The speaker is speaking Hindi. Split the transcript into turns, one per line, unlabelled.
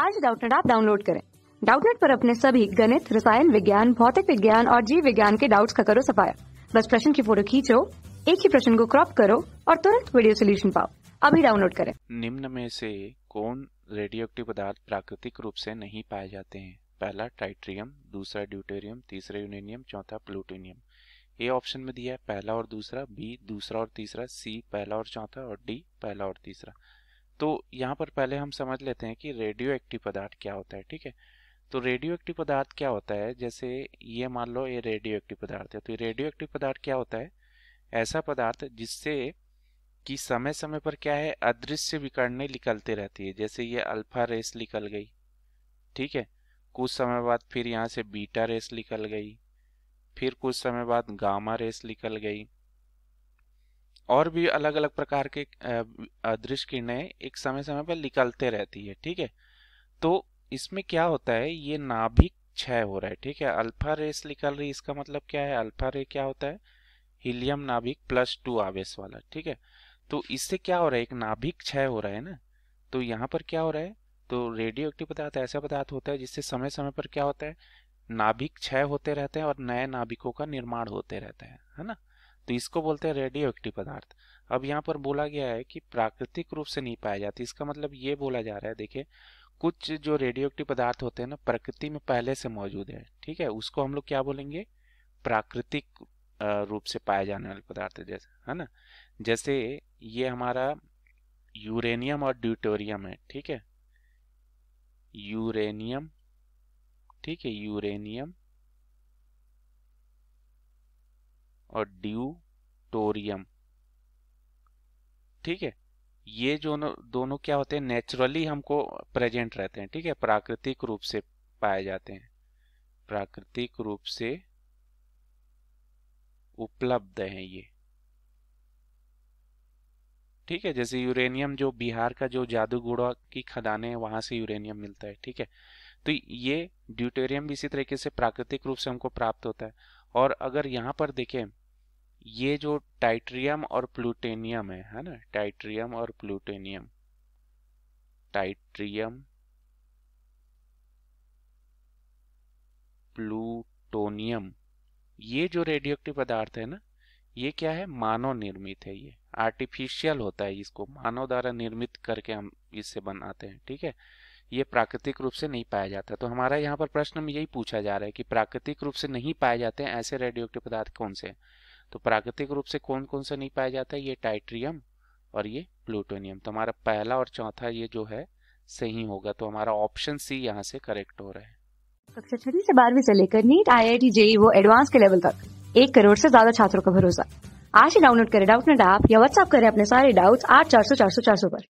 आज डाउटनेट आप डाउनलोड करें डाउटनेट पर अपने सभी गणित रसायन विज्ञान भौतिक विज्ञान और जीव विज्ञान के डाउट्स का करो सफाया बस प्रश्न की फोटो खींचो एक ही प्रश्न को क्रॉप करो और तुरंत वीडियो सोल्यूशन पाओ अभी डाउनलोड करें निम्न में से कौन रेडियो पदार्थ प्राकृतिक रूप से नहीं पाए जाते हैं पहला टाइट्रियम दूसरा ड्यूटेरियम तीसरा यूरेनियम चौथा प्लूटोनियम ए ऑप्शन में दिया है पहला और दूसरा बी दूसरा और तीसरा सी पहला और चौथा और डी पहला और तीसरा तो यहाँ पर पहले हम समझ लेते हैं कि रेडियो एक्टिव पदार्थ क्या होता है ठीक है तो रेडियो एक्टिव पदार्थ क्या होता है जैसे ये मान लो ये रेडियो एक्टिव पदार्थ है तो रेडियो एक्टिव पदार्थ क्या होता है ऐसा पदार्थ जिससे कि समय समय पर क्या है अदृश्य विकरणें निकलते रहती है जैसे ये अल्फा रेस निकल गई ठीक है कुछ समय बाद फिर यहाँ से बीटा रेस निकल गई फिर कुछ समय बाद गामा रेस निकल गई और भी अलग अलग प्रकार के दृश्य किरणें एक समय समय पर निकलते रहती है ठीक है तो इसमें क्या होता है ये नाभिक क्षय हो रहा है ठीक है अल्फा रेस निकल रही इसका मतलब क्या है अल्फा रे क्या होता है हीलियम नाभिक प्लस टू आवेश वाला ठीक है तो इससे क्या हो रहा है एक नाभिक क्षय हो रहा है ना तो यहाँ पर क्या हो रहा है तो रेडियो एक्टिव पदार्थ ऐसा पदार्थ होता है जिससे समय समय पर क्या होता है नाभिक क्षय होते रहते हैं और नए नाभिकों का निर्माण होते रहता है है ना तो इसको बोलते हैं रेडियो एक्टिव पदार्थ अब यहाँ पर बोला गया है कि प्राकृतिक रूप से नहीं पाया जाते इसका मतलब ये बोला जा रहा है देखिए कुछ जो रेडियो एक्टिव पदार्थ होते हैं ना प्रकृति में पहले से मौजूद है ठीक है उसको हम लोग क्या बोलेंगे प्राकृतिक रूप से पाए जाने वाले पदार्थ जैसे है ना जैसे ये हमारा यूरेनियम और ड्यूटोरियम है ठीक है यूरेनियम ठीक है यूरेनियम और ड्यूटोरियम ठीक है ये जो दोनों क्या होते हैं नेचुरली हमको प्रेजेंट रहते हैं ठीक है प्राकृतिक रूप से पाए जाते हैं प्राकृतिक रूप से उपलब्ध हैं ये ठीक है जैसे यूरेनियम जो बिहार का जो जादूगुड़ा की खदानें हैं वहां से यूरेनियम मिलता है ठीक है तो ये ड्यूटेरियम भी इसी तरीके से प्राकृतिक रूप से हमको प्राप्त होता है और अगर यहाँ पर देखें ये जो टाइट्रियम और प्लूटेनियम है है ना टाइट्रियम और प्लूटेनियम टाइट्रियम प्लूटोनियम ये जो रेडियो एक्टिव पदार्थ है ना ये क्या है मानव निर्मित है ये आर्टिफिशियल होता है इसको मानव द्वारा निर्मित करके हम इससे बनाते हैं ठीक है थीके? ये प्राकृतिक रूप से नहीं पाया जाता तो हमारा यहाँ पर प्रश्न में यही पूछा जा रहा है कि प्राकृतिक रूप से नहीं पाए जाते हैं ऐसे रेडियो पदार्थ कौन से तो प्राकृतिक रूप से कौन कौन सा नहीं पाया जाता है ये टाइट्रियम और ये प्लूटोनियम तो हमारा पहला और चौथा ये जो है सही होगा तो हमारा ऑप्शन सी यहाँ से करेक्ट हो रहा है कक्षा छठी से बारहवीं से लेकर NEET I I T JEE वो एडवांस के लेवल तक एक करोड़ से ज्यादा छात्रों का भरोसा आज ही डाउनलोड करें डाउट नेट ऐप या व्हाट्सअप करें अपने सारे डाउट्स आठ चार सौ चार सौ चार सौ पर